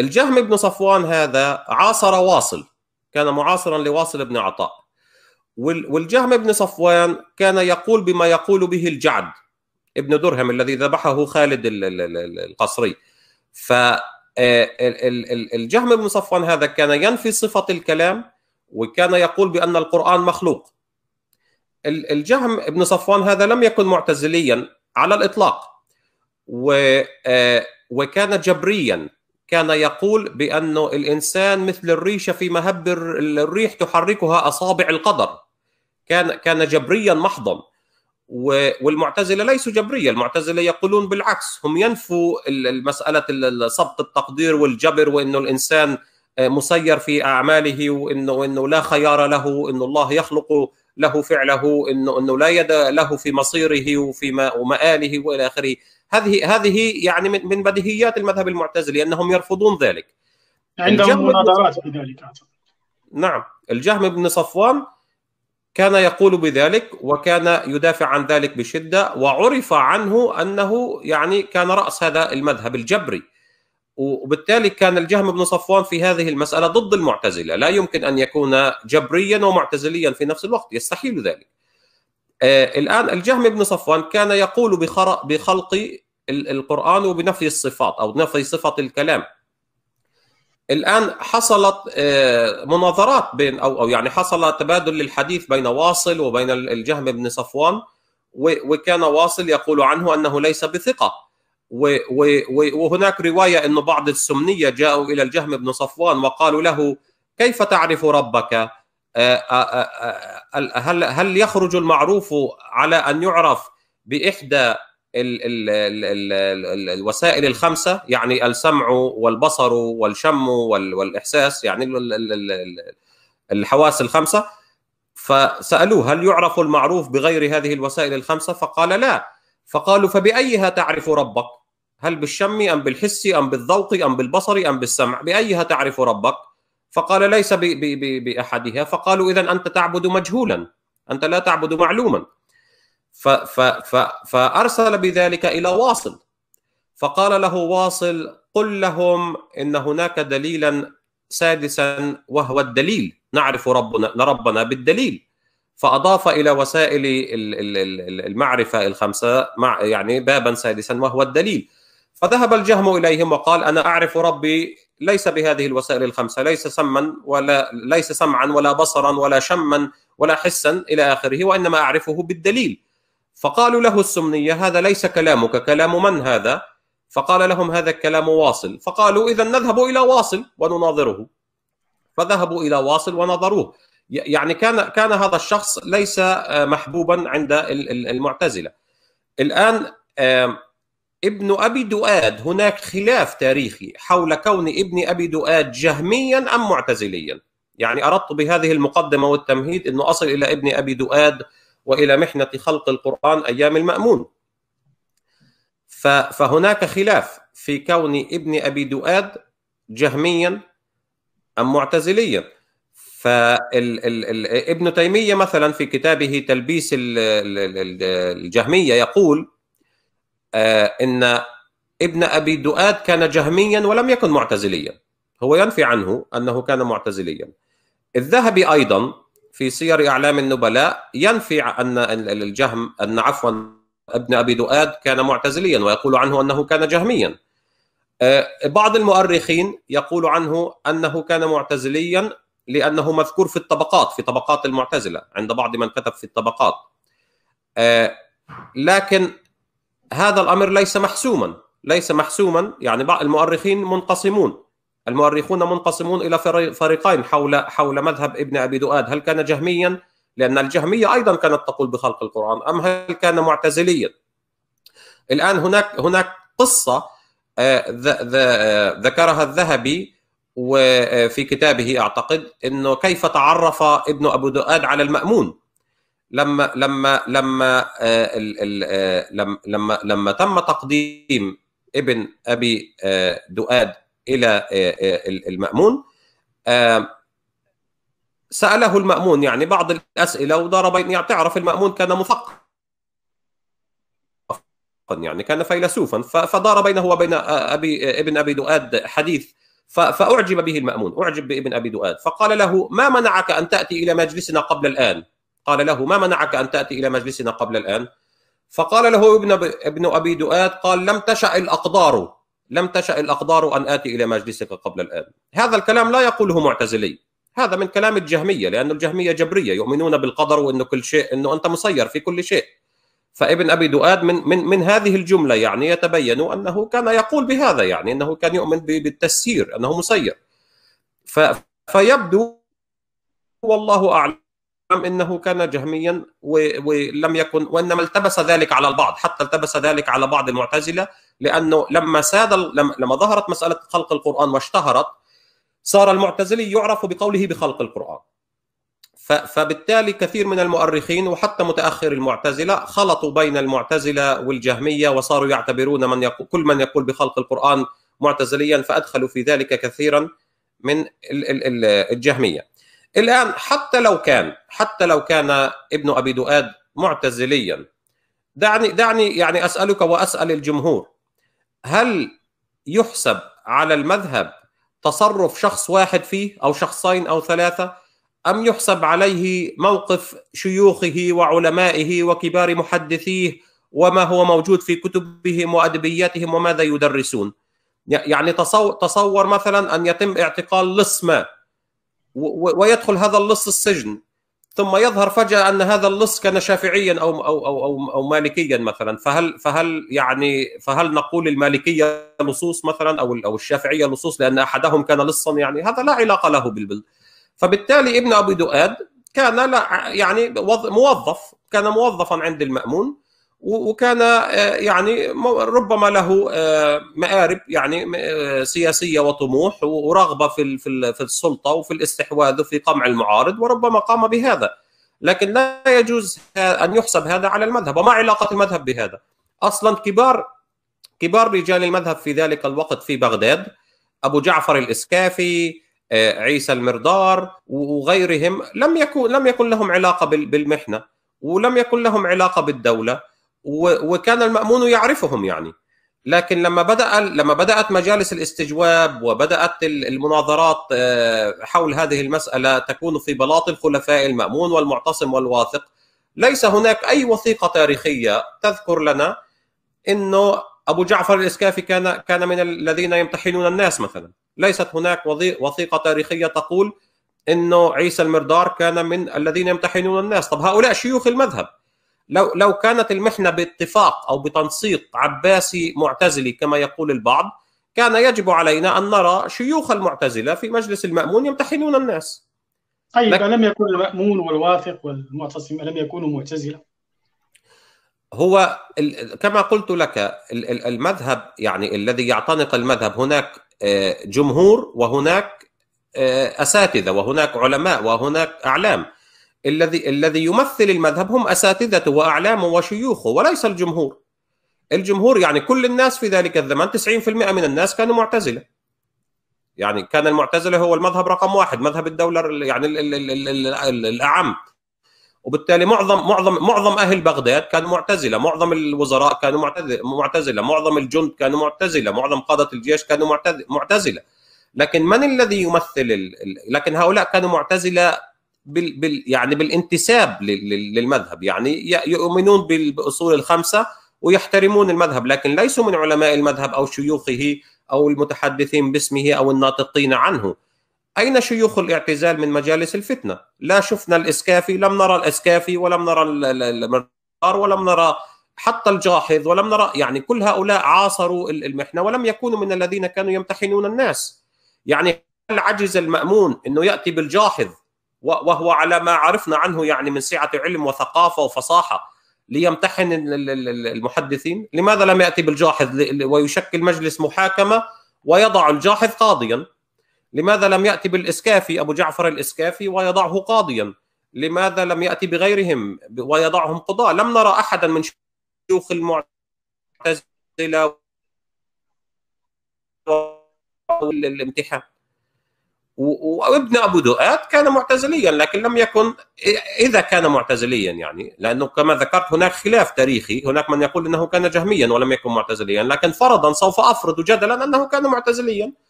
الجهم بن صفوان هذا عاصر واصل كان معاصرا لواصل بن عطاء والجهم بن صفوان كان يقول بما يقول به الجعد ابن درهم الذي ذبحه خالد القصري ف الجهم بن صفوان هذا كان ينفي صفة الكلام وكان يقول بأن القرآن مخلوق الجهم بن صفوان هذا لم يكن معتزليا على الإطلاق آه، وكان جبريا كان يقول بأن الإنسان مثل الريشة في مهب الريح تحركها أصابع القدر كان كان جبريا محضا والمعتزله ليسوا جبريه، المعتزله يقولون بالعكس هم ينفوا مساله سبط التقدير والجبر وانه الانسان آه، مسير في اعماله وانه لا خيار له وأن الله يخلق له فعله انه انه لا يد له في مصيره وفي ومآله والى اخره هذه هذه يعني من, من بديهيات المذهب المعتزلي انهم يرفضون ذلك عندهم مناظرات في ذلك نعم الجهم بن صفوان كان يقول بذلك وكان يدافع عن ذلك بشده وعرف عنه انه يعني كان راس هذا المذهب الجبري وبالتالي كان الجهم بن صفوان في هذه المسألة ضد المعتزلة لا يمكن أن يكون جبريا ومعتزليا في نفس الوقت يستحيل ذلك آه، الآن الجهم بن صفوان كان يقول بخلق القرآن وبنفي الصفات أو نفي صفة الكلام الآن حصلت آه، مناظرات بين أو, أو يعني حصل تبادل للحديث بين واصل وبين الجهم بن صفوان وكان واصل يقول عنه أنه ليس بثقة وهناك رواية أن بعض السمنية جاءوا إلى الجهم بن صفوان وقالوا له كيف تعرف ربك آه، آه، آه، هل, هل يخرج المعروف على أن يعرف بإحدى الوسائل الخمسة يعني السمع والبصر والشم والإحساس يعني الحواس الخمسة فسألوه هل يعرف المعروف بغير هذه الوسائل الخمسة فقال لا فقالوا فبأيها تعرف ربك هل بالشم أم بالحس أم بالذوق أم بالبصر أم بالسمع بأيها تعرف ربك فقال ليس ب ب ب بأحدها فقالوا إذا أنت تعبد مجهولا أنت لا تعبد معلوما ف ف ف فأرسل بذلك إلى واصل فقال له واصل قل لهم إن هناك دليلا سادسا وهو الدليل نعرف ربنا ربنا بالدليل فأضاف إلى وسائل المعرفة الخمسة مع يعني بابا سادسا وهو الدليل فذهب الجهم اليهم وقال انا اعرف ربي ليس بهذه الوسائل الخمسه ليس سما ولا ليس سمعا ولا بصرا ولا شما ولا حسا الى اخره وانما اعرفه بالدليل فقالوا له السمنيه هذا ليس كلامك كلام من هذا فقال لهم هذا الكلام واصل فقالوا اذا نذهب الى واصل ونناظره فذهبوا الى واصل ونظروه يعني كان كان هذا الشخص ليس آه، محبوبا عند المعتزله الان ابن أبي دؤاد هناك خلاف تاريخي حول كون ابن أبي دؤاد جهميا أم معتزليا يعني أردت بهذه المقدمة والتمهيد أنه أصل إلى ابن أبي دؤاد وإلى محنة خلق القرآن أيام المأمون فهناك خلاف في كون ابن أبي دؤاد جهميا أم معتزليا فابن تيمية مثلا في كتابه تلبيس الجهمية يقول آه، ان ابن ابي دؤاد كان جهميا ولم يكن معتزليا هو ينفي عنه انه كان معتزليا الذهبي ايضا في سير اعلام النبلاء ينفي ان الجهم ان عفوا ابن ابي دؤاد كان معتزليا ويقول عنه انه كان جهميا آه، بعض المؤرخين يقول عنه انه كان معتزليا لانه مذكور في الطبقات في طبقات المعتزله عند بعض من كتب في الطبقات آه، لكن هذا الامر ليس محسوما ليس محسوما يعني بعض المؤرخين منقسمون المؤرخون منقسمون الى فريقين حول حول مذهب ابن ابي دؤاد هل كان جهميا لان الجهميه ايضا كانت تقول بخلق القران ام هل كان معتزليا الان هناك هناك قصه آه، آه، ذكرها الذهبي وفي آه، كتابه اعتقد انه كيف تعرف ابن ابو دؤاد على المامون لما لما لما آه، آه، لما لما, لما تم تقديم ابن ابي آه، دؤاد الى المامون ساله المامون يعني بعض الاسئله وضرب يعني تعرف المامون كان مثقف يعني كان فيلسوفا فدار بينه وبين ابي ابن ابي دؤاد حديث فاعجب به المامون اعجب بابن ابي دؤاد فقال له ما منعك ان تاتي الى مجلسنا قبل الان قال له ما منعك أن تأتي إلى مجلسنا قبل الآن فقال له ابن ابن أبي دؤاد قال لم تشأ الأقدار لم تشأ الأقدار أن آتي إلى مجلسك قبل الآن هذا الكلام لا يقوله معتزلي هذا من كلام الجهمية لأن الجهمية جبرية يؤمنون بالقدر وأنه كل شيء أنه أنت مسير في كل شيء فابن ابي دؤاد من من من هذه الجمله يعني يتبين انه كان يقول بهذا يعني انه كان يؤمن بالتسيير انه مسير ف فيبدو والله اعلم أم نعم، إنه كان جهميا ولم يكن وإنما التبس ذلك على البعض حتى التبس ذلك على بعض المعتزلة لأنه لما ساد لما ظهرت مسألة خلق القرآن واشتهرت صار المعتزلي يعرف بقوله بخلق القرآن فبالتالي كثير من المؤرخين وحتى متاخر المعتزله خلطوا بين المعتزله والجهميه وصاروا يعتبرون من يقول كل من يقول بخلق القران معتزليا فادخلوا في ذلك كثيرا من الجهميه. الآن حتى لو كان حتى لو كان ابن أبي دؤاد معتزليا دعني دعني يعني أسألك وأسأل الجمهور هل يحسب على المذهب تصرف شخص واحد فيه أو شخصين أو ثلاثة أم يحسب عليه موقف شيوخه وعلمائه وكبار محدثيه وما هو موجود في كتبهم وأدبياتهم وماذا يدرسون يعني تصور مثلا أن يتم اعتقال لص ما ويدخل هذا اللص السجن ثم يظهر فجاه ان هذا اللص كان شافعيا او او او او, أو مالكيا مثلا فهل فهل يعني فهل نقول المالكيه لصوص مثلا او او الشافعيه لصوص لان احدهم كان لصا يعني هذا لا علاقه له بالبلد فبالتالي ابن ابي دؤاد كان لا يعني موظف كان موظفا عند المامون وكان آه، يعني ربما له آه، مآرب يعني آه، سياسية وطموح ورغبة في في السلطة وفي الاستحواذ وفي قمع المعارض وربما قام بهذا لكن لا يجوز أن يحسب هذا على المذهب وما علاقة المذهب بهذا أصلا كبار كبار رجال المذهب في ذلك الوقت في بغداد أبو جعفر الإسكافي عيسى المردار وغيرهم لم يكن لم يكن لهم علاقة بالمحنة ولم يكن لهم علاقة بالدولة وكان المامون يعرفهم يعني لكن لما بدا لما بدات مجالس الاستجواب وبدات المناظرات آه، حول هذه المساله تكون في بلاط الخلفاء المامون والمعتصم والواثق ليس هناك اي وثيقه تاريخيه تذكر لنا انه ابو جعفر الاسكافي كان كان من الذين يمتحنون الناس مثلا ليست هناك وثيقه تاريخيه تقول انه عيسى المردار كان من الذين يمتحنون الناس طب هؤلاء شيوخ المذهب لو لو كانت المحنه باتفاق او بتنسيق عباسي معتزلي كما يقول البعض كان يجب علينا ان نرى شيوخ المعتزله في مجلس المامون يمتحنون الناس طيب لك... الم يكن المامون والواثق والمعتصم الم يكونوا معتزله؟ هو كما قلت لك المذهب يعني الذي يعتنق المذهب هناك آه، جمهور وهناك آه، اساتذه وهناك علماء وهناك اعلام الذي الذي يمثل المذهب هم اساتذته واعلامه وشيوخه وليس الجمهور. الجمهور يعني كل الناس في ذلك الزمان 90% من الناس كانوا معتزله. يعني كان المعتزله هو المذهب رقم واحد مذهب الدوله يعني الـ الـ الـ الـ الـ الاعم وبالتالي معظم معظم معظم اهل بغداد كانوا معتزله، معظم الوزراء كانوا معتزله، معظم الجند كانوا معتزله، معظم قاده الجيش كانوا معتزله، لكن من الذي يمثل لكن هؤلاء كانوا معتزله بال بال يعني بالانتساب للمذهب يعني يؤمنون بالاصول الخمسه ويحترمون المذهب لكن ليسوا من علماء المذهب او شيوخه او المتحدثين باسمه او الناطقين عنه. اين شيوخ الاعتزال من مجالس الفتنه؟ لا شفنا الاسكافي، لم نرى الاسكافي ولم نرى المرار ولم نرى حتى الجاحظ ولم نرى يعني كل هؤلاء عاصروا المحنه ولم يكونوا من الذين كانوا يمتحنون الناس. يعني العجز المامون انه ياتي بالجاحظ وهو على ما عرفنا عنه يعني من سعه علم وثقافه وفصاحه ليمتحن المحدثين لماذا لم ياتي بالجاحظ ويشكل مجلس محاكمه ويضع الجاحظ قاضيا لماذا لم ياتي بالاسكافي ابو جعفر الاسكافي ويضعه قاضيا لماذا لم ياتي بغيرهم ويضعهم قضاه لم نرى احدا من شيوخ المعتزله والامتحان وابن ابو دؤاد كان معتزليا لكن لم يكن اذا كان معتزليا يعني لانه كما ذكرت هناك خلاف تاريخي هناك من يقول انه كان جهميا ولم يكن معتزليا لكن فرضا سوف افرض جدلا انه كان معتزليا